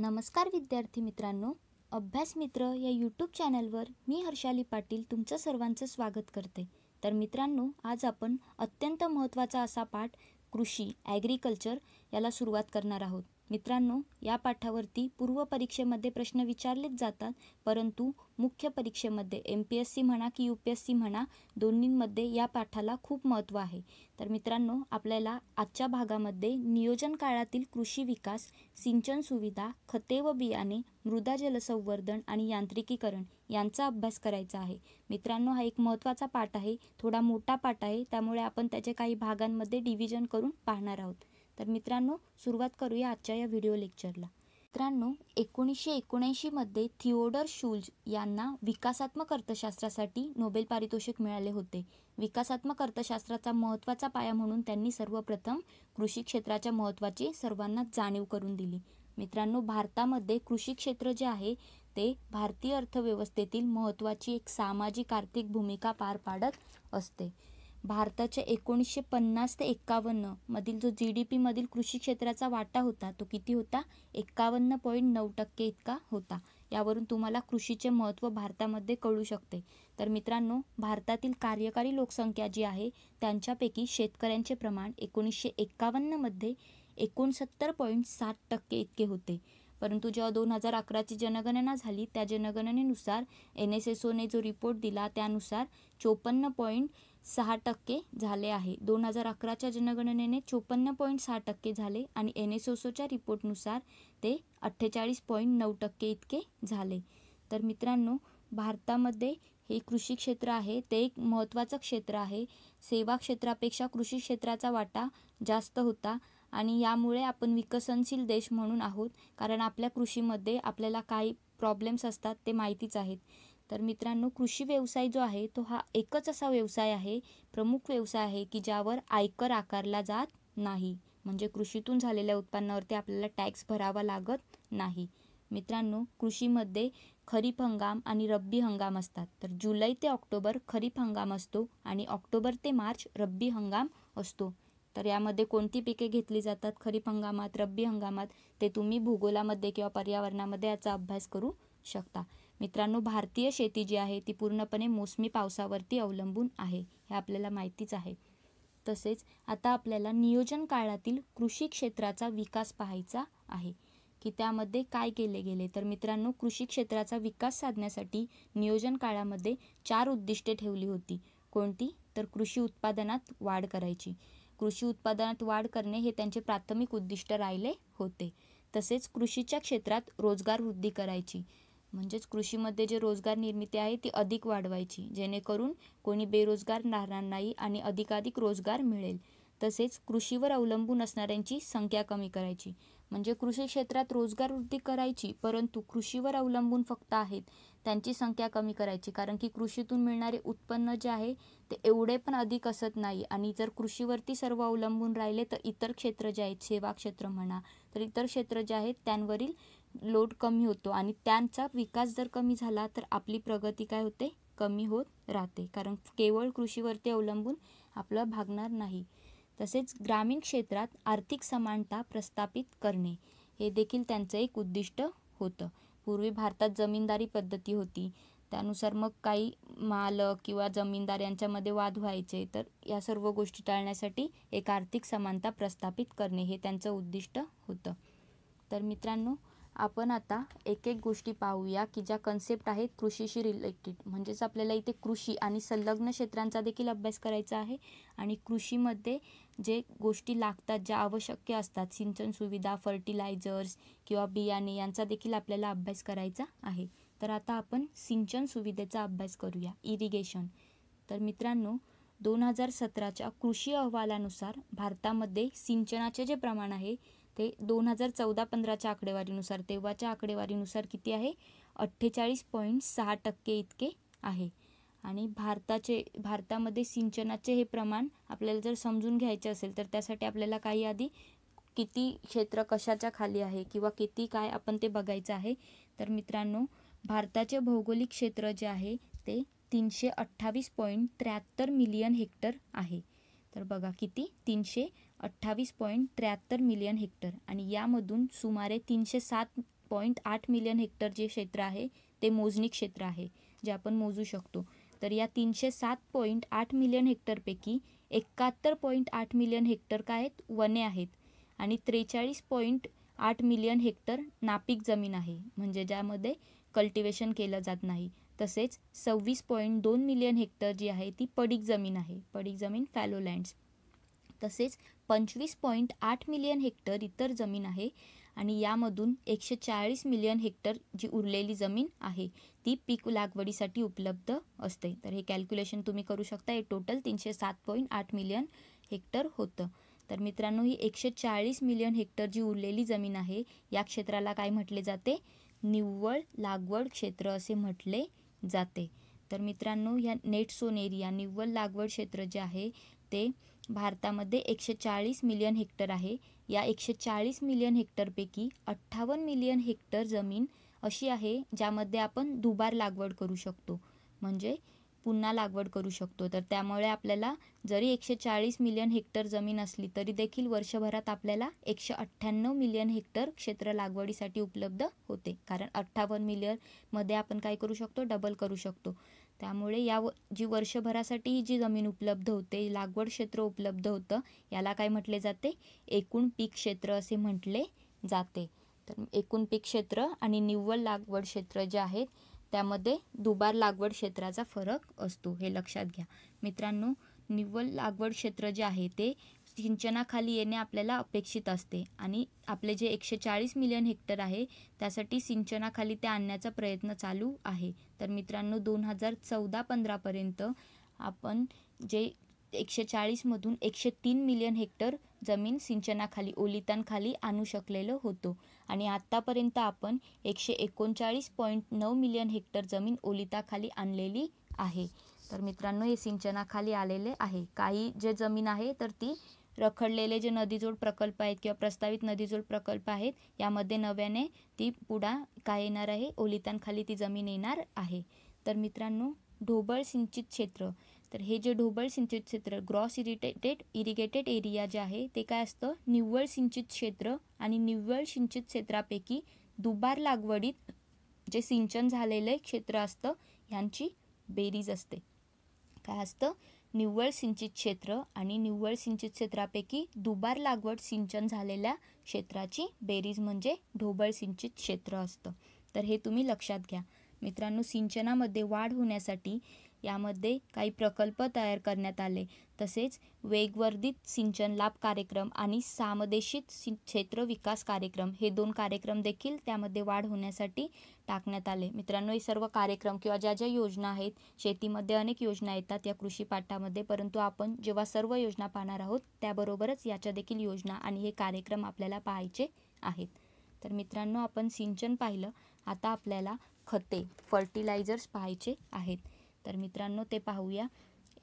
नमस्कार विद्यार्थी मित्रांनो अभ्यास मित्र या यूट्यूब चॅनलवर मी हर्षाली पाटील तुमचं सर्वांचं स्वागत करते तर मित्रांनो आज आपण अत्यंत महत्त्वाचा असा पाठ कृषी ॲग्रिकल्चर याला सुरुवात करणार आहोत मित्रांनो या पाठावरती पूर्व परीक्षेमध्ये प्रश्न विचारलेच जातात परंतु मुख्य परीक्षेमध्ये एम पी एस सी म्हणा की यू पी एस सी म्हणा दोन्हींमध्ये या पाठाला खूप महत्त्व आहे तर मित्रांनो आपल्याला आजच्या भागामध्ये नियोजन काळातील कृषी विकास सिंचन सुविधा खते व बियाणे मृदा जलसंवर्धन आणि यांत्रिकीकरण यांचा अभ्यास करायचा आहे मित्रांनो हा एक महत्त्वाचा पाठ आहे थोडा मोठा पाठ आहे त्यामुळे आपण त्याचे काही भागांमध्ये डिव्हिजन करून पाहणार आहोत तर मित्रांनो सुरुवात करूया आजच्या या व्हिडिओ लेक्चरला मित्रांनो एकोणीसशे एकोणऐंशीमध्ये थिओडर शूल्ज यांना विकासात्मक अर्थशास्त्रासाठी नोबेल पारितोषिक मिळाले होते विकासात्मक अर्थशास्त्राचा महत्त्वाचा पाया म्हणून त्यांनी सर्वप्रथम कृषी क्षेत्राच्या महत्त्वाची सर्वांना जाणीव करून दिली मित्रांनो भारतामध्ये कृषी क्षेत्र जे आहे ते भारतीय अर्थव्यवस्थेतील महत्त्वाची एक सामाजिक आर्थिक भूमिका पार पाडत असते भारताच्या एकोणीसशे पन्नास ते एक्कावन्न मधील जो जी डी पीमधील कृषी क्षेत्राचा वाटा होता तो किती होता एक्कावन्न पॉईंट नऊ टक्के इतका होता यावरून तुम्हाला कृषीचे महत्त्व भारतामध्ये कळू शकते तर मित्रांनो भारतातील कार्यकारी लोकसंख्या जी आहे त्यांच्यापैकी शेतकऱ्यांचे प्रमाण एकोणीसशे एक्कावन्नमध्ये एकोणसत्तर पॉईंट सात टक्के इतके होते परंतु जेव्हा दोन हजार अकराची जनगणना झाली त्या जनगणनेनुसार एन एस एस ओने जो रिपोर्ट दिला त्यानुसार चोपन्न पॉईंट सहा टक्के झाले आहे दोन हजार अकराच्या जनगणनेने चोपन्न पॉईंट सहा टक्के झाले आणि एन एस ओसोच्या रिपोर्टनुसार ते अठ्ठेचाळीस पॉईंट नऊ टक्के इतके झाले तर मित्रांनो भारतामध्ये हे कृषी क्षेत्र आहे ते एक महत्त्वाचं क्षेत्र आहे सेवा क्षेत्रापेक्षा कृषी क्षेत्राचा वाटा जास्त होता आणि यामुळे आपण विकसनशील देश म्हणून आहोत कारण आपल्या कृषीमध्ये आपल्याला काही प्रॉब्लेम्स असतात ते माहितीच आहेत तर मित्रांनो कृषी व्यवसाय जो आहे तो हा एकच असा व्यवसाय आहे प्रमुख व्यवसाय आहे की ज्यावर आयकर आकारला जात नाही म्हणजे कृषीतून झालेल्या उत्पन्नावरती आपल्याला टॅक्स भरावा लागत नाही मित्रांनो कृषीमध्ये खरीप हंगाम आणि रब्बी हंगाम असतात तर जुलै ते ऑक्टोबर खरीप हंगाम असतो आणि ऑक्टोबर ते मार्च रब्बी हंगाम असतो तर यामध्ये कोणती पिके घेतली जातात खरीप हंगामात रब्बी हंगामात ते तुम्ही भूगोलामध्ये किंवा पर्यावरणामध्ये याचा अभ्यास करू शकता मित्रांनो भारतीय शेती जी आहे ती पूर्णपणे मोसमी पावसावरती अवलंबून आहे हे आपल्याला माहितीच आहे तसेच आता आपल्याला नियोजन काळातील कृषी क्षेत्राचा विकास पाहायचा आहे की त्यामध्ये काय केले गेले तर मित्रांनो कृषी क्षेत्राचा विकास साधण्यासाठी नियोजन काळामध्ये चार उद्दिष्टे ठेवली होती कोणती तर कृषी उत्पादनात वाढ करायची कृषी उत्पादनात वाढ करणे हे त्यांचे प्राथमिक उद्दिष्ट राहिले होते तसेच कृषीच्या क्षेत्रात रोजगार वृद्धी करायची म्हणजेच कृषीमध्ये जे रोजगार निर्मिती आहे ती अधिक वाढवायची जेणेकरून कोणी बेरोजगार राहणार नाही आणि अधिकाधिक रोजगार मिळेल तसेच कृषीवर अवलंबून असणाऱ्यांची संख्या कमी करायची म्हणजे कृषी क्षेत्रात रोजगार वृद्धी करायची परंतु कृषीवर अवलंबून फक्त आहेत त्यांची संख्या कमी करायची कारण की कृषीतून मिळणारे उत्पन्न जे आहे ते एवढे पण अधिक असत नाही आणि जर कृषीवरती सर्व अवलंबून राहिले तर इतर क्षेत्र जे आहेत सेवा क्षेत्र म्हणा तर इतर क्षेत्र जे आहेत त्यांवरील लोड कमी होतो आणि त्यांचा विकास जर कमी झाला तर आपली प्रगती काय होते कमी होत राहते कारण केवळ कृषीवरती अवलंबून आपलं भागणार नाही तसेच ग्रामीण क्षेत्रात आर्थिक समानता प्रस्थापित करणे हे देखील त्यांचं एक उद्दिष्ट होतं पूर्वी भारतात जमीनदारी पद्धती होती त्यानुसार मग काही मालक किंवा जमीनदार यांच्यामध्ये वाद व्हायचे तर या सर्व गोष्टी टाळण्यासाठी एक आर्थिक समानता प्रस्थापित करणे हे त्यांचं उद्दिष्ट होतं तर मित्रांनो आपण आता एक एक गोष्टी पाहूया की ज्या कन्सेप्ट आहेत कृषीशी रिलेटेड म्हणजेच आपल्याला इथे कृषी आणि संलग्न क्षेत्रांचा देखील अभ्यास करायचा आहे आणि कृषीमध्ये जे गोष्टी लागतात ज्या आवश्यक असतात सिंचन सुविधा फर्टिलायझर्स किंवा बियाणे यांचा देखील आपल्याला अभ्यास करायचा आहे तर आता आपण सिंचन सुविधेचा अभ्यास करूया इरिगेशन तर मित्रांनो दोन हजार सतराच्या कृषी अहवालानुसार भारतामध्ये सिंचनाचे जे प्रमाण आहे ते दोन हजार चौदा पंधराच्या आकडेवारीनुसार तेव्हाच्या आकडेवारीनुसार किती आहे अठ्ठेचाळीस पॉईंट सहा टक्के इतके आहे आणि भारताचे भारतामध्ये सिंचनाचे हे प्रमाण आपल्याला जर समजून घ्यायचे असेल तर त्यासाठी आपल्याला काही आधी किती क्षेत्र कशाच्या खाली आहे किंवा किती काय आपण ते बघायचं आहे तर मित्रांनो भारताचे भौगोलिक क्षेत्र जे आहे ते तीनशे अठ्ठावीस पॉईंट त्र्याहत्तर मिलियन हेक्टर आहे तर बघा किती तीनशे अठ्ठावीस पॉईंट त्र्याहत्तर मिलियन हेक्टर आणि यामधून सुमारे तीनशे सात पॉईंट आठ मिलियन हेक्टर जे क्षेत्र आहे ते मोजणी क्षेत्र आहे जे आपण मोजू शकतो तर या तीनशे सात पॉईंट आठ मिलियन हेक्टरपैकी एकाहत्तर पॉईंट आठ मिलियन हेक्टर काय आहेत वने आहेत आणि त्रेचाळीस पॉईंट आठ मिलियन हेक्टर नापीक जमीन आहे म्हणजे ज्यामध्ये कल्टिवेशन केलं जात नाही तसेच सव्वीस पॉईंट दोन मिलियन हेक्टर जी आहे ती पडीक जमीन आहे पडीक जमीन फॅलोलँड्स तसेच पंचवीस पॉईंट आठ मिलियन हेक्टर इतर जमीन आहे आणि यामधून एकशे चाळीस मिलियन हेक्टर जी उरलेली जमीन आहे ती पीक लागवडीसाठी उपलब्ध असते तर हे कॅल्क्युलेशन तुम्ही करू शकता हे टोटल तीनशे सात पॉईंट आठ मिलियन हेक्टर होतं तर मित्रांनो ही एकशे चाळीस मिलियन हेक्टर जी उरलेली जमीन आहे या क्षेत्राला काय म्हटले जाते निव्वळ लागवड क्षेत्र असे म्हटले जाते तर मित्रांनो या नेट सोन एरिया निव्वळ लागवड क्षेत्र जे आहे ते भारतामध्ये एकशे चाळीस मिलियन हेक्टर आहे या एकशे चाळीस मिलियन हेक्टरपैकी अठ्ठावन्न मिलियन हेक्टर जमीन अशी आहे ज्यामध्ये आपण दुबार लागवड करू शकतो म्हणजे पुन्हा लागवड करू शकतो तर त्यामुळे आपल्याला जरी एकशे चाळीस मिलियन हेक्टर जमीन असली तरी देखील वर्षभरात आपल्याला एकशे अठ्ठ्याण्णव मिलियन हेक्टर क्षेत्र लागवडीसाठी उपलब्ध होते कारण अठ्ठावन्न मिलियनमध्ये आपण काय करू शकतो डबल करू शकतो त्यामुळे या व जी वर्षभरासाठी जी जमीन उपलब्ध होते लागवड क्षेत्र उपलब्ध होतं याला काय म्हटले जाते एकूण पीक क्षेत्र असे म्हटले जाते तर एकूण पीक क्षेत्र आणि निव्वळ लागवड क्षेत्र जे आहेत त्यामध्ये दुबार लागवड क्षेत्राचा फरक असतो हे लक्षात घ्या मित्रांनो निव्वळ लागवड क्षेत्र जे आहे ते सिंचनाखाली येणे आपल्याला अपेक्षित असते आणि आपले जे एकशे चाळीस मिलियन हेक्टर आहे त्यासाठी सिंचनाखाली ते आणण्याचा प्रयत्न चालू आहे तर मित्रांनो दोन हजार चौदा पंधरापर्यंत आपण जे एकशे चाळीसमधून एकशे तीन मिलियन हेक्टर जमीन सिंचनाखाली ओलितांखाली आणू शकलेलं होतो आणि आत्तापर्यंत आपण एकशे एकोणचाळीस पॉईंट नऊ मिलियन हेक्टर जमीन ओलिताखाली आणलेली आहे तर मित्रांनो हे सिंचनाखाली आलेले आहे काही जे जमीन आहे तर ती रखडलेले जे नदीजोड प्रकल्प आहेत किंवा प्रस्तावित नदीजोड प्रकल्प आहेत यामध्ये नव्याने ती पुढा काय येणार आहे ओलितांखाली ती जमीन येणार आहे तर मित्रांनो ढोबळ सिंचित क्षेत्र तर हे जे ढोबळ सिंचित क्षेत्र ग्रॉस इरिटेटेड इरिगेटेड एरिया जे आहे ते काय असतं निव्वळ सिंचित क्षेत्र आणि निव्वळ सिंचित क्षेत्रापैकी दुबार लागवडीत जे सिंचन झालेले क्षेत्र असतं ह्यांची बेरीज असते काय असतं निव्वळ सिंचित क्षेत्र आणि निव्वळ सिंचित क्षेत्रापैकी दुबार लागवड सिंचन झालेल्या क्षेत्राची बेरीज म्हणजे ढोबळ सिंचित क्षेत्र असतं तर हे तुम्ही लक्षात घ्या मित्रांनो सिंचनामध्ये वाढ होण्यासाठी यामध्ये काही प्रकल्प तयार करण्यात आले तसेच वेगवर्धित सिंचन लाभ कार्यक्रम आणि सामदेशित क्षेत्र विकास कार्यक्रम हे दोन कार्यक्रम देखील त्यामध्ये वाढ होण्यासाठी टाकण्यात आले मित्रांनो हे सर्व कार्यक्रम किंवा ज्या ज्या योजना आहेत शेतीमध्ये अनेक योजना येतात या कृषी पाठामध्ये परंतु आपण जेव्हा सर्व योजना पाहणार आहोत त्याबरोबरच याच्या देखील योजना आणि हे कार्यक्रम आपल्याला पाहायचे आहेत तर मित्रांनो आपण सिंचन पाहिलं आता आपल्याला खते फर्टिलायझर्स पाहायचे आहेत तर मित्रांनो ते पाहूया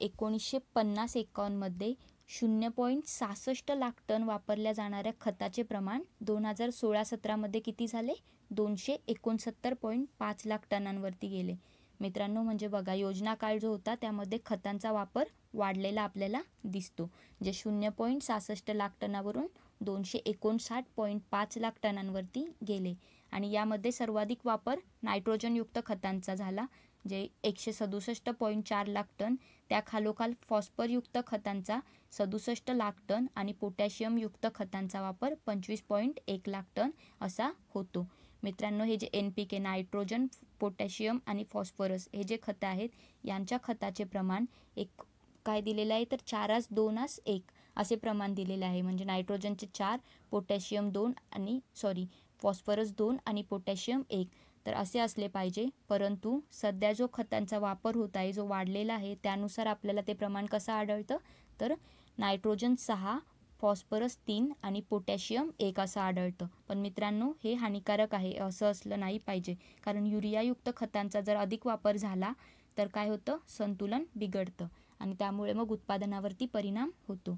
एकोणीसशे पन्नास एकावन्नमध्ये शून्य पॉईंट सहासष्ट लाख टन वापरल्या जाणाऱ्या खताचे प्रमाण दोन हजार सोळा सतरामध्ये किती झाले दोनशे एकोणसत्तर पॉईंट पाच लाख टनांवरती गेले मित्रांनो म्हणजे बघा योजना काळ जो होता त्यामध्ये खतांचा वापर वाढलेला आपल्याला दिसतो जे शून्य पॉईंट सहासष्ट लाख टनावरून दोनशे एकोणसाठ पॉईंट पाच लाख टनांवरती गेले आणि यामध्ये सर्वाधिक वापर नायट्रोजनयुक्त खतांचा झाला जे एकशे सदुसष्ट पॉईंट चार लाख टन त्या खालोखाल फॉस्फरयुक्त खतांचा सदुसष्ट लाख टन आणि पोटॅशियमयुक्त खतांचा वापर पंचवीस पॉईंट एक लाख टन असा होतो मित्रांनो हे जे N P K nitrogen potassium आणि फॉस्फरस हे जे खतं आहेत यांच्या खताचे प्रमाण एक काय दिलेलं आहे तर दोन आस एक असे प्रमाण दिलेले आहे म्हणजे नायट्रोजनचे चार पोटॅशियम दोन आणि सॉरी फॉस्फरस दोन आणि पोटॅशियम एक तर असे असले पाहिजे परंतु सध्या जो खतांचा वापर होत आहे जो वाढलेला आहे त्यानुसार आपल्याला ते प्रमाण कसं आढळतं तर नायट्रोजन सहा फॉस्फरस तीन आणि पोटॅशियम एक असं आढळतं पण मित्रांनो हे हानिकारक आहे असं असलं नाही पाहिजे कारण युरियायुक्त खतांचा जर अधिक वापर झाला तर काय होतं संतुलन बिघडतं आणि त्यामुळे मग उत्पादनावरती परिणाम होतो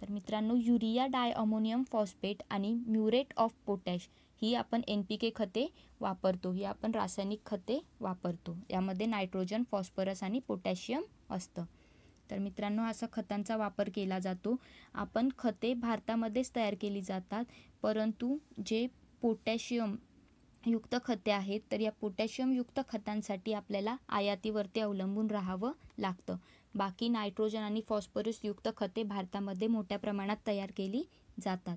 तर मित्रांनो युरिया डाय अमोनियम फॉस्फेट आणि म्युरेट ऑफ पोटॅश ही आपण एन पी के खते वापरतो ही आपण रासायनिक खते वापरतो यामध्ये नायट्रोजन फॉस्फरस आणि पोटॅशियम असतं तर मित्रांनो असा खतांचा वापर केला जातो आपण खते भारतामध्येच तयार केली जातात परंतु जे पोटॅशियम युक्त खते आहेत तर या पोटॅशियमयुक्त खतांसाठी आपल्याला आयातीवरती अवलंबून राहावं लागतं बाकी नायट्रोजन आणि फॉस्फरसयुक्त खते भारतामध्ये मोठ्या प्रमाणात तयार केली जातात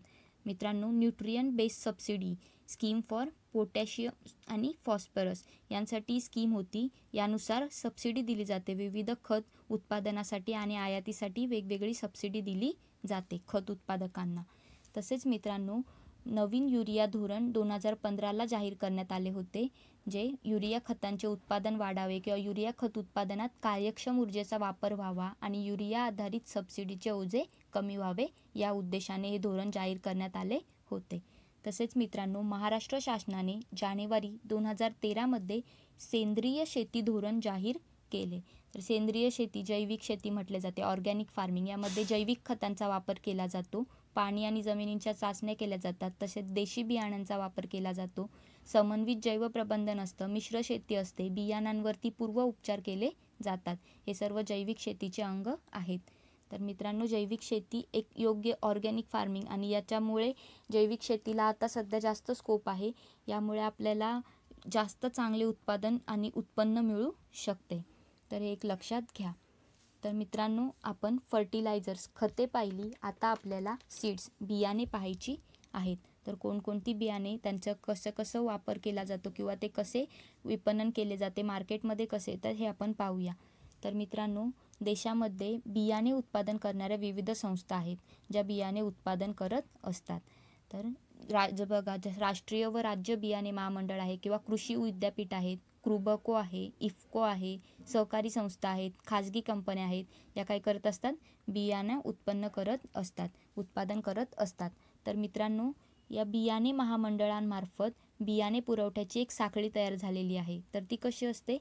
मित्रांनो nutrient based subsidy scheme for potassium आणि फॉस्फरस यांसाठी स्कीम होती यानुसार सबसिडी दिली जाते विविध खत उत्पादनासाठी आणि आयातीसाठी वेगवेगळी सबसिडी दिली जाते खत उत्पादकांना तसेच मित्रांनो नवीन युरिया धोरण दोन हजार पंधराला जाहीर करण्यात आले होते जे युरिया खतांचे उत्पादन वाढावे किंवा युरिया खत उत्पादनात कार्यक्षम ऊर्जेचा वापर व्हावा आणि युरिया आधारित सबसिडीचे ओझे कमी व्हावे या उद्देशाने हे धोरण जाहीर करण्यात आले होते तसेच मित्रांनो महाराष्ट्र शासनाने जानेवारी दोन हजार तेरामध्ये सेंद्रिय शेती धोरण जाहीर केले तर सेंद्रिय शेती जैविक शेती म्हटले जाते ऑर्गॅनिक फार्मिंग यामध्ये जैविक खतांचा वापर केला जातो पाणी आणि जमिनींच्या चाचण्या केल्या जातात तसेच देशी बियाण्यांचा वापर केला जातो समन्वित जैव प्रबंधन असतं मिश्र शेती असते बियाणांवरती पूर्व उपचार केले जातात हे सर्व जैविक शेतीचे अंग आहेत तर मित्रांनो जैविक शेती एक योग्य ऑर्गॅनिक फार्मिंग आणि याच्यामुळे जैविक शेतीला आता सध्या जास्त स्कोप आहे यामुळे आपल्याला जास्त चांगले उत्पादन आणि उत्पन्न मिळू शकते तर हे एक लक्षात घ्या तर मित्रांनो आपण फर्टिलायझर्स खते पाहिली आता आपल्याला सीड्स बियाणे पाहायची आहेत तर कोणकोणती बियाणे त्यांचं कसं कसं वापर केला जातो किंवा ते कसे विपणन केले जाते मार्केटमध्ये कसे तर हे आपण पाहूया तर मित्रांनो देशामध्ये बियाणे उत्पादन करणाऱ्या विविध संस्था आहेत ज्या बियाणे उत्पादन करत असतात तर राज बघा राष्ट्रीय व राज्य बियाणे महामंडळ आहे किंवा कृषी विद्यापीठ आहेत क्रुबको आहे इफ्को आहे सहकारी संस्था आहेत खाजगी कंपन्या आहेत या काय करत असतात बियाणे उत्पन्न करत असतात उत्पादन करत असतात तर मित्रांनो या बियाणे महामंडळांमार्फत बियाणे पुरवठ्याची एक साखळी तयार झालेली आहे तर ती कशी असते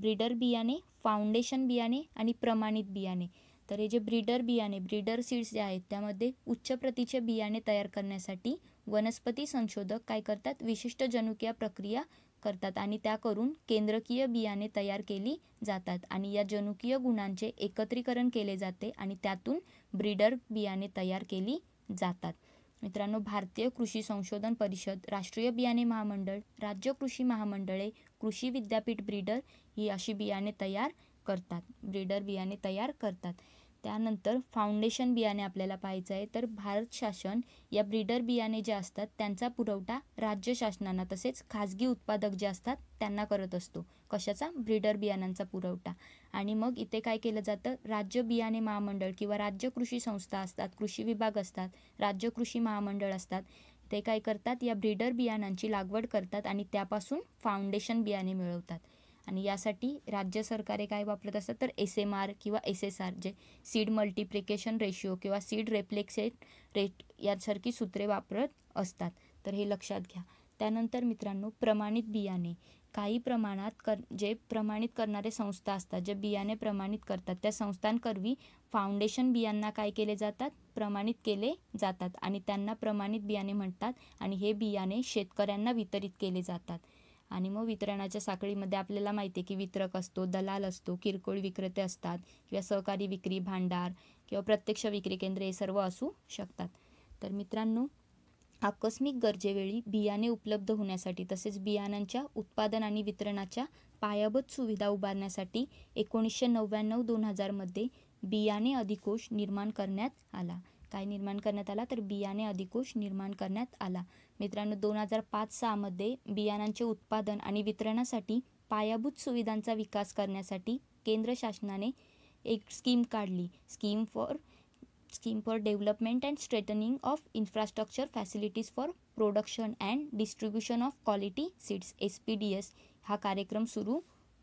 ब्रिडर बियाणे फाउंडेशन बियाणे आणि प्रमाणित बियाणे तर हे जे ब्रिडर बियाणे ब्रिडर सीड्स जे आहेत त्यामध्ये उच्च प्रतीचे बियाणे तयार करण्यासाठी वनस्पती संशोधक काय करतात विशिष्ट जनुकीय प्रक्रिया करतात आणि त्या करून केंद्रकीय बियाणे तयार केली जातात आणि या जनुकीय गुणांचे एकत्रीकरण केले जाते आणि त्यातून ब्रिडर बियाणे तयार केली जातात मित्रांनो भारतीय कृषी संशोधन परिषद राष्ट्रीय बियाणे महामंडळ राज्य कृषी महामंडळे कृषी विद्यापीठ ब्रीडर ही अशी बियाणे तयार करतात ब्रीडर बियाणे तयार करतात त्यानंतर फाउंडेशन बियाणे आपल्याला पाहायचं आहे तर भारत शासन या ब्रीडर बियाणे जे असतात त्यांचा पुरवठा राज्य शासनाना तसेच खाजगी उत्पादक जे असतात त्यांना करत असतो कशाचा ब्रीडर बियाणांचा पुरवठा आणि मग इथे काय केलं जातं राज्य बियाणे महामंडळ किंवा राज्य कृषी संस्था असतात कृषी विभाग असतात राज्य कृषी महामंडळ असतात ते काय करतात या ब्रीडर बियाणांची लागवड करतात आणि त्यापासून फाउंडेशन बियाणे मिळवतात आणि यासाठी राज्य सरकारे काय वापरत असतात तर एस एम आर किंवा एस एस आर जे सीड मल्टिप्लिकेशन रेशिओ किंवा सीड रेप्लेक्सेट रेट यासारखी सूत्रे वापरत असतात तर हे लक्षात घ्या त्यानंतर मित्रांनो प्रमाणित बियाणे काही प्रमाणात कर जे प्रमाणित करणारे संस्था असतात जे बियाणे प्रमाणित करतात त्या संस्थांकरवी फाउंडेशन बियांना काय केले जातात प्रमाणित केले जातात आणि त्यांना प्रमाणित बियाणे म्हणतात आणि हे बियाणे शेतकऱ्यांना वितरित केले जातात आणि मग वितरणाच्या साखळीमध्ये आपल्याला माहिती आहे की वितरक असतो दलाल असतो किरकोळ विक्रेते असतात किंवा सहकारी विक्री भांडार किंवा प्रत्यक्ष विक्री केंद्र हे सर्व असू शकतात तर मित्रांनो आकस्मिक गरजेवेळी बियाणे उपलब्ध होण्यासाठी तसेच बियाणांच्या उत्पादन आणि वितरणाच्या पायाभूत सुविधा उभारण्यासाठी एकोणीसशे नव्याण्णव दोन हजारमध्ये बियाणे अधिकोष निर्माण करण्यात आला काय निर्माण करण्यात आला तर बियाणे अधिकोष निर्माण करण्यात आला मित्रांनो दोन हजार पाच सहामध्ये बियाणांचे उत्पादन आणि वितरणासाठी पायाभूत सुविधांचा विकास करण्यासाठी केंद्र शासनाने एक स्कीम काढली scheme for scheme for development and strengthening of infrastructure facilities for production and distribution of quality seeds S P D S हा कार्यक्रम सुरू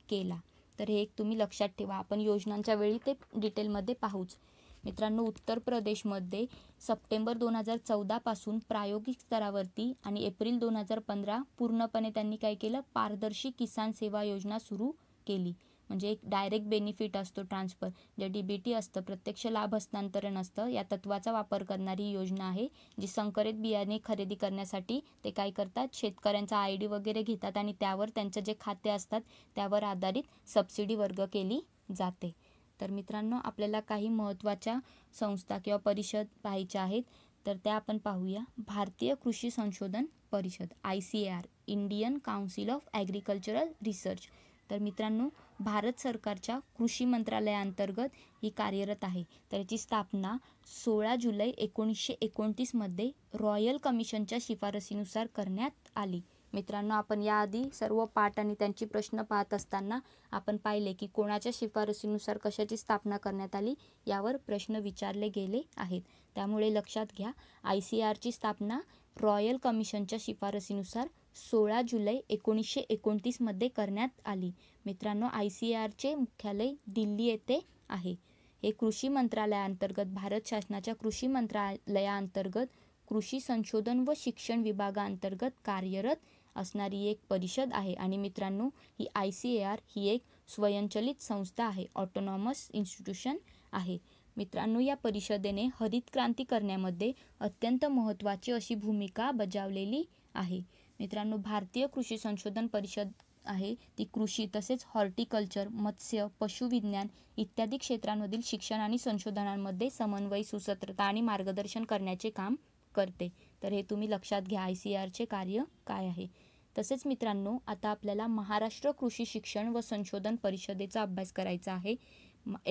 केला तर हे एक तुम्ही लक्षात ठेवा आपण योजनांच्या वेळी ते डिटेलमध्ये पाहूच मित्रांनो उत्तर प्रदेशमध्ये सप्टेंबर दोन हजार चौदापासून प्रायोगिक स्तरावरती आणि एप्रिल दोन हजार पंधरा पूर्णपणे त्यांनी काय केलं पारदर्शी किसान सेवा योजना सुरू केली म्हणजे एक डायरेक्ट बेनिफिट असतो ट्रान्सफर जे डी बी टी असतं प्रत्यक्ष लाभ हस्तांतरण असतं या तत्वाचा वापर करणारी योजना आहे जी संकरित बियाणे खरेदी करण्यासाठी ते काय करतात शेतकऱ्यांचा आय डी वगैरे घेतात आणि त्यावर त्यांचं जे खाते असतात त्यावर आधारित सबसिडी वर्ग केली जाते तर मित्रांनो आपल्याला काही महत्त्वाच्या संस्था किंवा परिषद पाहायच्या आहेत तर त्या आपण पाहूया भारतीय कृषी संशोधन परिषद I C R Indian council of agricultural research तर मित्रांनो भारत सरकारच्या कृषी मंत्रालयाअंतर्गत ही कार्यरत आहे तर याची स्थापना सोळा जुलै एकोणीसशे एकोणतीसमध्ये रॉयल कमिशनच्या शिफारसीनुसार करण्यात आली मित्रांनो आपण याआधी सर्व पाठ आणि त्यांची प्रश्न पाहत असताना आपण पाहिले की कोणाच्या शिफारसीनुसार कशाची स्थापना करण्यात आली यावर प्रश्न विचारले गेले आहेत त्यामुळे लक्षात घ्या आय सी आरची स्थापना रॉयल कमिशनच्या शिफारसीनुसार सोळा जुलै एकोणीसशे एकोणतीसमध्ये करण्यात आली मित्रांनो आय सी आरचे मुख्यालय दिल्ली येथे आहे हे कृषी मंत्रालयाअंतर्गत भारत शासनाच्या कृषी मंत्रालयाअंतर्गत कृषी संशोधन व शिक्षण विभागाअंतर्गत कार्यरत असणारी एक परिषद आहे आणि मित्रांनो ही आय सी ए आर ही एक स्वयंचलित संस्था आहे ऑटोनॉमस इन्स्टिट्यूशन आहे मित्रांनो या परिषदेने हरित क्रांती करण्यामध्ये अत्यंत महत्त्वाची अशी भूमिका बजावलेली आहे मित्रांनो भारतीय कृषी संशोधन परिषद आहे ती कृषी तसेच हॉर्टिकल्चर मत्स्य पशुविज्ञान इत्यादी क्षेत्रांमधील शिक्षण आणि संशोधनांमध्ये समन्वय सुसत्रता आणि मार्गदर्शन करण्याचे काम करते तर हे तुम्ही लक्षात घ्या आय सी आरचे कार्य काय आहे तसेच मित्रांनो आता आपल्याला महाराष्ट्र कृषी शिक्षण व संशोधन परिषदेचा अभ्यास करायचा आहे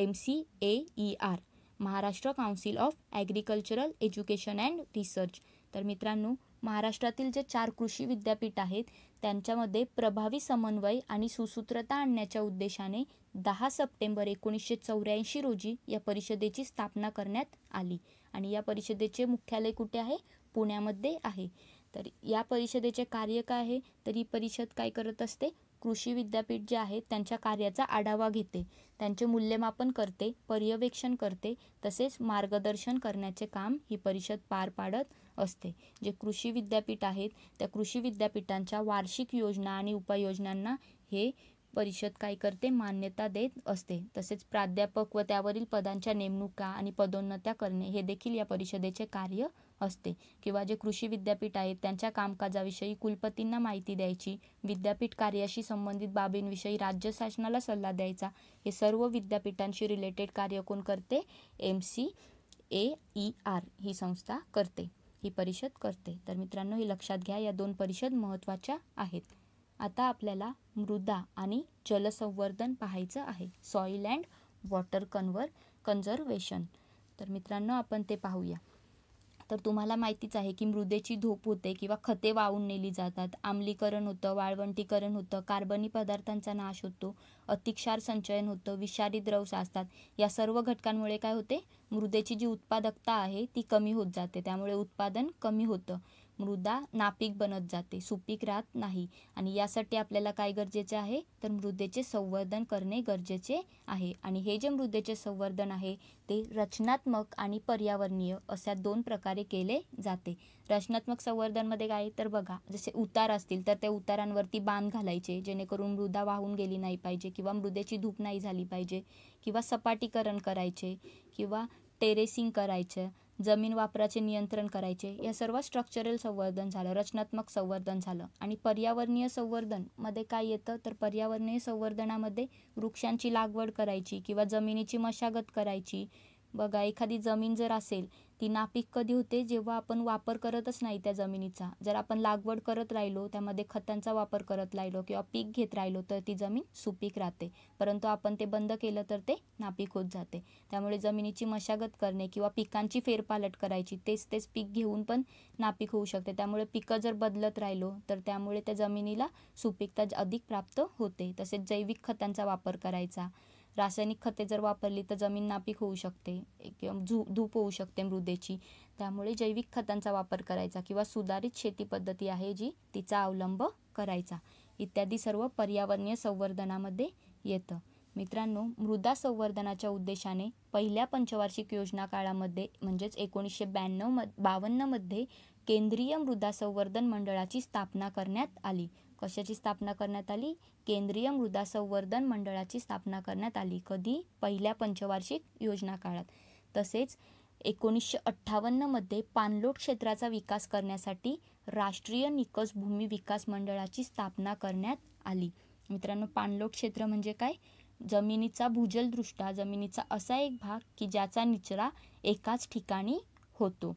M C A E R Maharashtra council of agricultural education and research तर मित्रांनो महाराष्ट्रातील जे चार कृषी विद्यापीठ आहेत त्यांच्यामध्ये प्रभावी समन्वय आणि सुसूत्रता आणण्याच्या उद्देशाने दहा सप्टेंबर एकोणीसशे चौऱ्याऐंशी रोजी या परिषदेची स्थापना करण्यात आली आणि या परिषदेचे मुख्यालय कुठे आहे पुण्यामध्ये आहे तर या परिषदेचे कार्य काय आहे तर ही परिषद काय करत असते कृषी विद्यापीठ जे आहे त्यांच्या कार्याचा आढावा घेते त्यांचे मूल्यमापन करते पर्यवेक्षण करते तसेच मार्गदर्शन करण्याचे काम ही परिषद पार पाडत असते जे कृषी विद्यापीठ आहेत त्या कृषी विद्यापीठांच्या वार्षिक योजना आणि उपाययोजनांना हे परिषद काय करते मान्यता देत असते तसेच प्राध्यापक व त्यावरील पदांच्या नेमणुका आणि पदोन्नत्या करणे हे देखील या परिषदेचे कार्य असते किंवा जे कृषी विद्यापीठ आहेत त्यांच्या कामकाजाविषयी कुलपतींना माहिती द्यायची विद्यापीठ कार्याशी संबंधित बाबींविषयी राज्य शासनाला सल्ला द्यायचा हे सर्व विद्यापीठांशी रिलेटेड कार्य कोण करते M C A E R ही संस्था करते ही परिषद करते तर मित्रांनो ही लक्षात घ्या या दोन परिषद महत्वाच्या आहेत आता आपल्याला मृदा आणि जलसंवर्धन पाहायचं आहे सॉईल अँड वॉटर कन्वर कन्झर्वेशन तर मित्रांनो आपण ते पाहूया तर तुम्हाला माहितीच आहे की मृदेची धूप होते किंवा खते वाहून नेली जातात आम्लीकरण होतं वाळवंटीकरण होतं कार्बनी पदार्थांचा नाश होतो अतिक्षार संचयन होतं विषारी द्रव साचतात या सर्व घटकांमुळे काय होते मृदेची जी उत्पादकता आहे ती कमी होत जाते त्यामुळे उत्पादन कमी होतं मृदा नापीक बनत जाते सुपीक राहत नाही आणि यासाठी आपल्याला काय गरजेचे आहे तर मृदेचे संवर्धन करणे गरजेचे आहे आणि हे जे मृदेचे संवर्धन आहे ते रचनात्मक आणि पर्यावरणीय अशा दोन प्रकारे केले जाते रचनात्मक संवर्धनमध्ये काय तर बघा जसे उतार असतील तर त्या उतारांवरती बांध घालायचे जेणेकरून मृदा वाहून गेली नाही पाहिजे किंवा मृदेची धूप नाही झाली पाहिजे किंवा सपाटीकरण करायचे किंवा टेरेसिंग करायचं जमीन वापराचे नियंत्रण करायचे या सर्व स्ट्रक्चरल संवर्धन झालं रचनात्मक संवर्धन झालं आणि पर्यावरणीय संवर्धन मध्ये काय येतं तर पर्यावरणीय संवर्धनामध्ये वृक्षांची लागवड करायची किंवा जमिनीची मशागत करायची बघा एखादी जमीन जर असेल ती नापीक कधी होते जेव्हा आपण वापर करतच नाही त्या जमिनीचा जर आपण लागवड करत राहिलो त्यामध्ये खतांचा वापर करत राहिलो किंवा पीक घेत राहिलो तर ती जमीन सुपीक राहते परंतु आपण ते बंद केलं तर ते नापीक होत जाते त्यामुळे जमिनीची मशागत करणे किंवा पिकांची फेरपालट करायची तेच तेच पीक घेऊन पण नापीक होऊ शकते त्यामुळे पिकं जर बदलत राहिलो तर त्यामुळे त्या जमिनीला सुपीकता अधिक प्राप्त होते तसेच जैविक खतांचा वापर करायचा रासायनिक खते जर वापरली तर जमीन नापीक होऊ शकते किंवा झू धूप होऊ शकते मृदेची त्यामुळे जैविक खतांचा वापर करायचा किंवा सुधारित शेती पद्धती आहे जी तिचा अवलंब करायचा इत्यादी सर्व पर्यावरणीय संवर्धनामध्ये येतं मित्रांनो मृदा संवर्धनाच्या उद्देशाने पहिल्या पंचवार्षिक योजना काळामध्ये म्हणजेच एकोणीसशे ब्याण्णव म बावन्नमध्ये केंद्रीय मृदा संवर्धन मंडळाची स्थापना करण्यात आली कशाची स्थापना करण्यात आली केंद्रीय मृदा संवर्धन मंडळाची स्थापना करण्यात आली कधी पहिल्या पंचवार्षिक योजना काळात तसेच एकोणीसशे अठ्ठावन्नमध्ये पानलोट क्षेत्राचा विकास करण्यासाठी राष्ट्रीय निकस भूमी विकास मंडळाची स्थापना करण्यात आली मित्रांनो पाणलोट क्षेत्र म्हणजे काय जमिनीचा भूजलदृष्ट्या जमिनीचा असा एक भाग की ज्याचा निचरा एकाच ठिकाणी होतो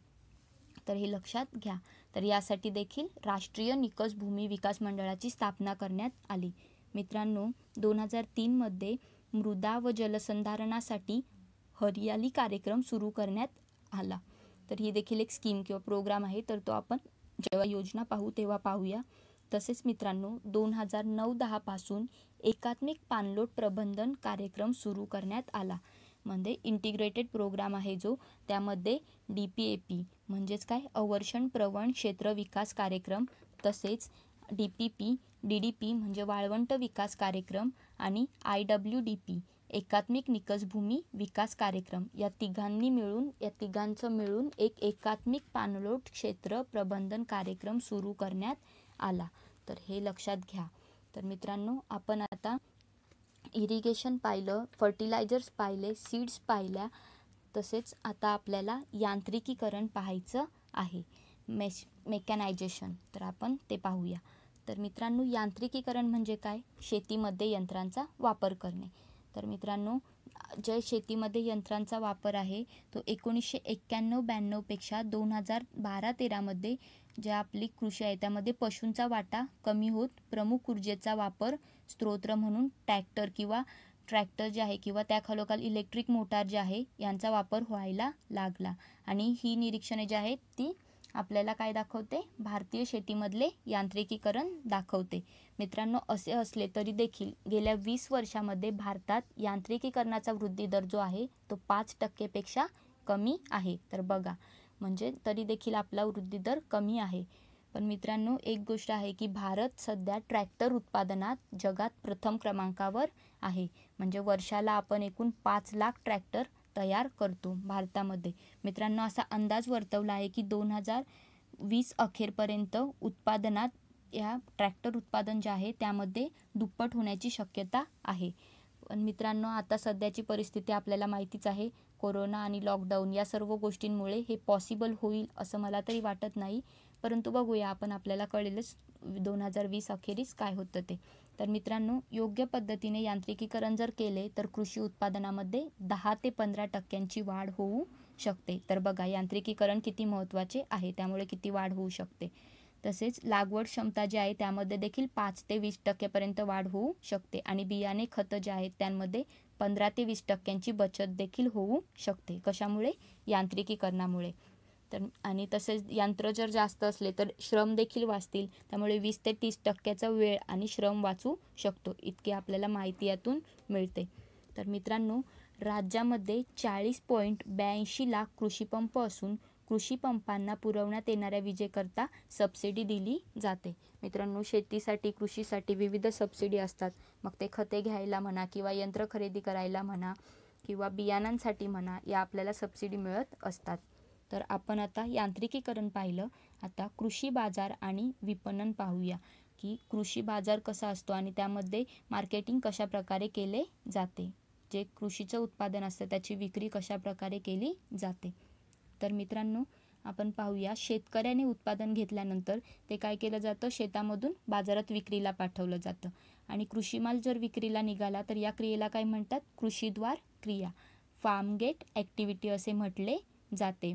तर हे लक्षात घ्या तर यासाठी देखील राष्ट्रीय निकस भूमी विकास मंडळाची स्थापना करण्यात आली मित्रांनो दोन हजार तीनमध्ये मृदा व जलसंधारणासाठी हरियाली कार्यक्रम सुरू करण्यात आला तर ही देखील एक स्कीम किंवा प्रोग्राम आहे तर तो आपण जेव्हा योजना पाहू तेव्हा पाहूया तसेच मित्रांनो दोन हजार नऊ दहापासून एकात्मिक पानलोट प्रबंधन कार्यक्रम सुरू करण्यात आला म्हणजे इंटिग्रेटेड प्रोग्राम आहे जो त्यामध्ये डी पी ए पी म्हणजेच काय अवर्षण प्रवण क्षेत्र विकास कार्यक्रम तसेच D P P D D P म्हणजे वाळवंट विकास कार्यक्रम आणि आय डब्ल्यू डी पी एकात्मिक निकसभूमी विकास कार्यक्रम या तिघांनी मिळून या तिघांचं मिळून एक एकात्मिक पाणलोट क्षेत्र प्रबंधन कार्यक्रम सुरू करण्यात आला तर हे लक्षात घ्या तर मित्रांनो आपण आता इरिगेशन पाहिलं फर्टिलायझर्स पाहिले सीड्स पाहिल्या तसेच आता आपल्याला यांत्रिकीकरण पाहायचं आहे मेश मेकॅनायझेशन तर आपण ते पाहूया तर मित्रांनो यांत्रिकीकरण म्हणजे काय शेतीमध्ये यंत्रांचा वापर करणे तर मित्रांनो जे शेतीमध्ये यंत्रांचा वापर आहे तो एकोणीसशे एक्क्याण्णव ब्याण्णवपेक्षा दोन हजार बारा तेरामध्ये ज्या आपली कृषी आहे त्यामध्ये पशूंचा वाटा कमी होत प्रमुख ऊर्जेचा वापर स्त्रोत्र म्हणून ट्रॅक्टर किंवा ट्रॅक्टर जे आहे किंवा त्या खालोखाल इलेक्ट्रिक मोटार जे आहे यांचा वापर व्हायला लागला आणि ही निरीक्षणे जी आहेत ती आपल्याला काय दाखवते भारतीय शेतीमधले यांत्रिकीकरण दाखवते मित्रांनो असे असले तरी देखील गेल्या वीस वर्षामध्ये भारतात यांत्रिकीकरणाचा वृद्धी दर जो आहे तो पाच टक्केपेक्षा कमी आहे तर बघा म्हणजे तरी देखील आपला वृद्धी दर कमी आहे पण मित्रांनो एक गोष्ट आहे की भारत सध्या ट्रॅक्टर उत्पादनात जगात प्रथम क्रमांकावर आहे म्हणजे वर्षाला आपण एकूण पाच लाख ट्रॅक्टर तयार करतो भारतामध्ये मित्रांनो असा अंदाज वर्तवला आहे की दोन हजार वीस अखेरपर्यंत उत्पादनात या ट्रॅक्टर उत्पादन जे आहे त्यामध्ये दुप्पट होण्याची शक्यता आहे पण मित्रांनो आता सध्याची परिस्थिती आपल्याला माहितीच आहे कोरोना आणि लॉकडाऊन या सर्व गोष्टींमुळे हे पॉसिबल होईल असं मला तरी वाटत नाही परंतु बघूया आपण आपल्याला कळेलच दोन हजार वीस अखेरीस काय होतं ते तर मित्रांनो योग्य पद्धतीने यांत्रिकीकरण जर केले तर कृषी उत्पादनामध्ये दहा ते पंधरा टक्क्यांची वाढ होऊ शकते तर बघा यांत्रिकीकरण किती महत्त्वाचे आहे त्यामुळे किती वाढ होऊ शकते तसेच लागवड क्षमता जी आहे त्यामध्ये देखील पाच ते वीस टक्क्यापर्यंत वाढ होऊ शकते आणि बियाणे खतं जे आहेत त्यांमध्ये पंधरा ते वीस टक्क्यांची बचत देखील होऊ शकते कशामुळे यांत्रिकीकरणामुळे तर आणि तसेच यंत्र जर जास्त असले तर श्रम देखील वाचतील त्यामुळे वीस ते तीस टक्क्याचा वेळ आणि श्रम वाचू शकतो इतकी आपल्याला माहिती यातून मिळते तर मित्रांनो राज्यामध्ये चाळीस पॉईंट ब्याऐंशी लाख कृषीपंप असून कृषीपंपांना पुरवण्यात येणाऱ्या विजेकरता सबसिडी दिली जाते मित्रांनो शेतीसाठी कृषीसाठी विविध सबसिडी असतात मग ते खते घ्यायला म्हणा किंवा यंत्र खरेदी करायला म्हणा किंवा बियाणांसाठी म्हणा या आपल्याला सबसिडी मिळत असतात तर आपण आता यांत्रिकीकरण पाहिलं आता कृषी बाजार आणि विपणन पाहूया की कृषी बाजार कसा असतो आणि त्यामध्ये मार्केटिंग कशा प्रकारे केले जाते जे कृषीचं उत्पादन असतं त्याची विक्री कशा प्रकारे केली जाते तर मित्रांनो आपण पाहूया शेतकऱ्याने उत्पादन घेतल्यानंतर ते काय केलं जातं शेतामधून बाजारात विक्रीला पाठवलं जातं आणि कृषीमाल जर विक्रीला निघाला तर या क्रियेला काय म्हणतात कृषीद्वार क्रिया फार्म गेट ॲक्टिव्हिटी असे म्हटले जाते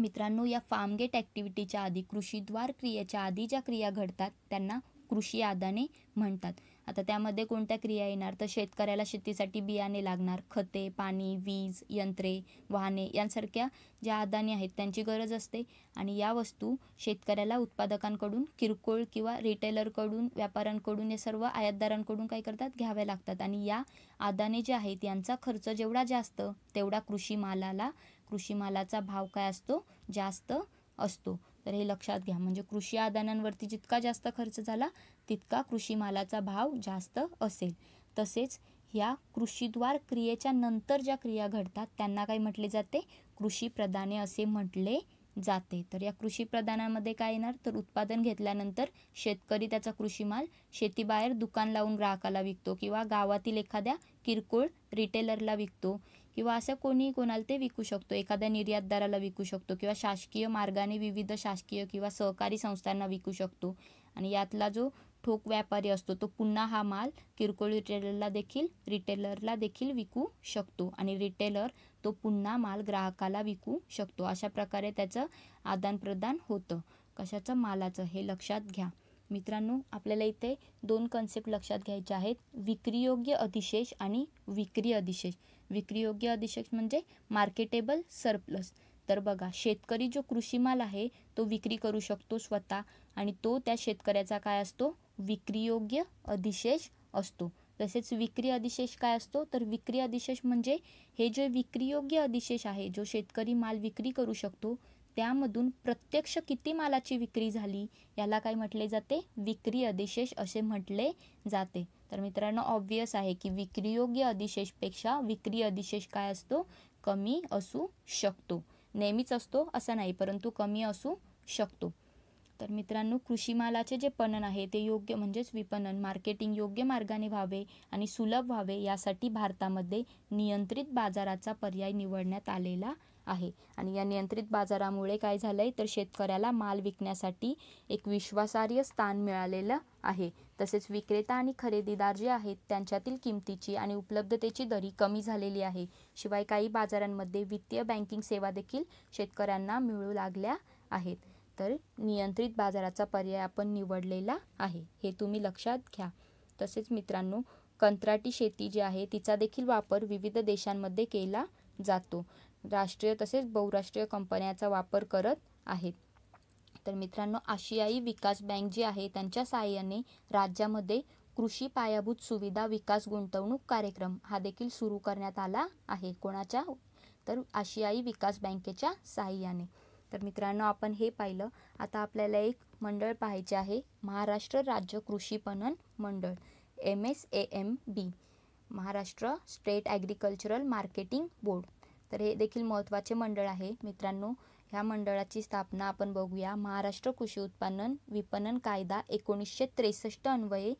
मित्रांनो या फार्मगेट ॲक्टिव्हिटीच्या आधी कृषीद्वार क्रियेच्या आधी ज्या क्रिया घडतात त्यांना कृषी आदाने म्हणतात आता त्यामध्ये कोणत्या क्रिया येणार तर शेतकऱ्याला शेतीसाठी बियाणे लागणार खते पाणी वीज यंत्रे वाहने यांसारख्या ज्या आदाने आहेत त्यांची गरज असते आणि या वस्तू शेतकऱ्याला उत्पादकांकडून किरकोळ किंवा रिटेलरकडून व्यापाऱ्यांकडून या सर्व आयातदारांकडून काय करतात घ्याव्या लागतात आणि या आदाने जे आहेत यांचा खर्च जेवढा जास्त तेवढा कृषी मालाला कृषी मालाचा भाव काय असतो जास्त असतो तर हे लक्षात घ्या म्हणजे कृषी आदानांवरती जितका जास्त खर्च झाला तितका कृषी मालाचा भाव जास्त असेल तसेच या कृषीद्वार क्रियेच्या नंतर ज्या क्रिया घडतात त्यांना काय म्हटले जाते कृषी प्रदाने असे म्हटले जाते तर या कृषी प्रदानामध्ये काय येणार तर उत्पादन घेतल्यानंतर शेतकरी त्याचा कृषी माल शेतीबाहेर दुकान लावून ग्राहकाला विकतो किंवा गावातील एखाद्या किरकोळ रिटेलरला विकतो किंवा असं कोणी कोणाला ते विकू शकतो एखाद्या निर्यातदाराला विकू शकतो किंवा शासकीय मार्गाने विविध शासकीय किंवा सहकारी संस्थांना विकू शकतो आणि यातला जो ठोक व्यापारी असतो तो पुन्हा हा माल किरकोळ रिटेलरला देखील रिटेलरला देखील विकू शकतो आणि रिटेलर तो पुन्हा माल ग्राहकाला विकू शकतो अशा प्रकारे त्याचं आदानप्रदान होतं कशाचं मालाचं हे लक्षात घ्या मित्रांनो आपल्याला इथे दोन कन्सेप्ट लक्षात घ्यायचे आहेत विक्रीयोग्य अधिशेष आणि विक्री अधिशेष विक्रीयोग्य अधिशेष म्हणजे मार्केटेबल सरप्लस तर बघा शेतकरी जो कृषी माल आहे तो विक्री करू शकतो स्वतः आणि तो त्या शेतकऱ्याचा काय असतो विक्रीयोग्य अधिशेष असतो तसेच विक्री अधिशेष काय असतो तर विक्री अधिशेष म्हणजे हे जे विक्रीयोग्य अधिशेष आहे जो शेतकरी माल विक्री करू शकतो त्यामधून प्रत्यक्ष किती मालाची विक्री झाली याला काय म्हटले जाते विक्री अधिशेष असे म्हटले जाते तर मित्रांनो ऑब्वियस आहे की विक्रीयोग्य अधिशेषपेक्षा विक्री अधिशेष काय असतो कमी असू शकतो नेहमीच असतो असा नाही परंतु कमी असू शकतो तर मित्रांनो कृषी मालाचे जे पणन आहे ते योग्य म्हणजेच विपणन मार्केटिंग योग्य मार्गाने व्हावे आणि सुलभ व्हावे यासाठी भारतामध्ये नियंत्रित बाजाराचा पर्याय निवडण्यात आलेला आहे आणि या नियंत्रित बाजारामुळे काय झालं आहे तर शेतकऱ्याला माल विकण्यासाठी एक विश्वासार्ह स्थान मिळालेलं आहे तसेच विक्रेता आणि खरेदीदार जे आहेत त्यांच्यातील किमतीची आणि उपलब्धतेची दरी कमी झालेली आहे शिवाय काही बाजारांमध्ये वित्तीय बँकिंग सेवा देखील शेतकऱ्यांना मिळू लागल्या आहेत तर नियंत्रित बाजाराचा पर्याय आपण निवडलेला आहे हे तुम्ही लक्षात घ्या तसेच मित्रांनो कंत्राटी शेती जी आहे तिचा देखील वापर विविध देशांमध्ये केला जातो राष्ट्रीय तसेच बहुराष्ट्रीय कंपन्याचा वापर करत आहेत तर मित्रांनो आशियाई विकास बँक जी आहे त्यांच्या सहाय्याने राज्यामध्ये कृषी पायाभूत सुविधा विकास गुंतवणूक कार्यक्रम हा देखील सुरू करण्यात आला आहे कोणाच्या तर आशियाई विकास बँकेच्या सहाय्याने तर मित्रांनो आपण हे पाहिलं आता आपल्याला एक मंडळ पाहायचे आहे महाराष्ट्र राज्य कृषी पणन मंडळ M S A M B Maharashtra state agricultural marketing board तर हे देखील महत्त्वाचे मंडळ आहे मित्रांनो ह्या मंडळाची स्थापना आपण बघूया महाराष्ट्र कृषी उत्पादन विपणन कायदा एकोणीसशे त्रेसष्ट अन्वये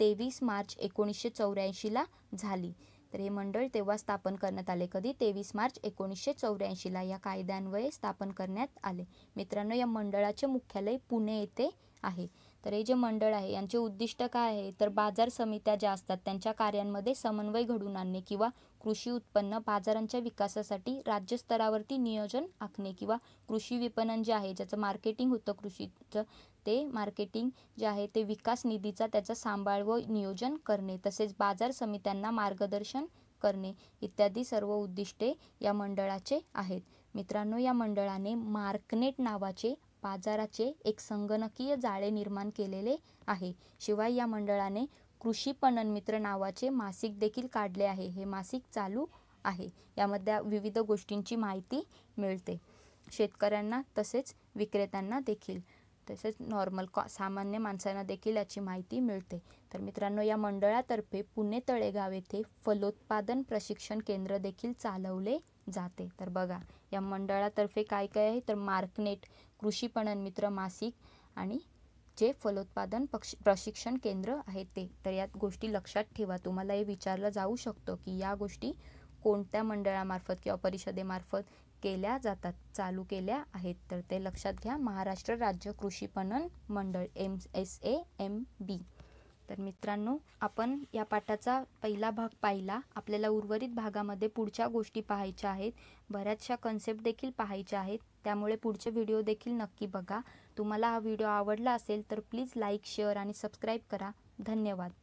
तेवीस मार्च एकोणीसशे चौऱ्याऐंशीला झाली तर हे मंडळ तेव्हा स्थापन करण्यात आले कधी तेवीस मार्च एकोणीसशे चौऱ्याऐंशीला या कायद्यान्वये स्थापन करण्यात आले मित्रांनो या मंडळाचे मुख्यालय पुणे येथे आहे तर हे जे मंडळ आहे यांचे उद्दिष्ट काय आहे तर बाजार समित्या ज्या असतात त्यांच्या कार्यांमध्ये समन्वय घडून आणणे किंवा कृषी उत्पन्न बाजारांच्या विकासासाठी राज्यस्तरावरती नियोजन आखणे किंवा कृषी विपणन जे आहे ज्याचं मार्केटिंग होतं कृषीचं ते मार्केटिंग जे आहे ते विकास निधीचा त्याचा सांभाळ व नियोजन करणे तसेच बाजार समित्यांना मार्गदर्शन करणे इत्यादी सर्व उद्दिष्टे या मंडळाचे आहेत मित्रांनो या मंडळाने मार्कनेट नावाचे बाजाराचे एक संगणकीय जाळे निर्माण केलेले आहे शिवाय या मंडळाने कृषी पणन मित्र नावाचे मासिक देखील काढले आहे हे मासिक चालू आहे यामध्ये विविध गोष्टींची माहिती मिळते शेतकऱ्यांना तसेच विक्रेत्यांना देखील तसेच नॉर्मल कॉ सामान्य माणसांना देखील याची माहिती मिळते तर मित्रांनो या मंडळातर्फे पुणे तळेगाव येथे फलोत्पादन प्रशिक्षण केंद्र देखील चालवले जाते तर बघा या मंडळातर्फे काय काय आहे तर मार्कनेट कृषी पणन मित्र मासिक आणि जे फलोत्पादन पक्ष प्रशिक्षण केंद्र आहे ते तर यात गोष्टी लक्षात ठेवा तुम्हाला हे विचारलं जाऊ शकतो की या गोष्टी कोणत्या मंडळामार्फत किंवा परिषदेमार्फत केल्या जातात चालू केल्या आहेत तर ते लक्षात घ्या महाराष्ट्र राज्य कृषी पणन मंडळ M S A M B तर मित्रांनो आपण या पाठाचा पहिला भाग पाहिला आपल्याला उर्वरित भागामध्ये पुढच्या गोष्टी पाहायच्या आहेत बऱ्याचशा कन्सेप्ट देखील पाहायच्या आहेत त्यामुळे पुढचे व्हिडिओ देखील नक्की बघा तुम्हाला हा व्हिडिओ आवडला असेल तर प्लीज लाईक शेअर आणि सबस्क्राईब करा धन्यवाद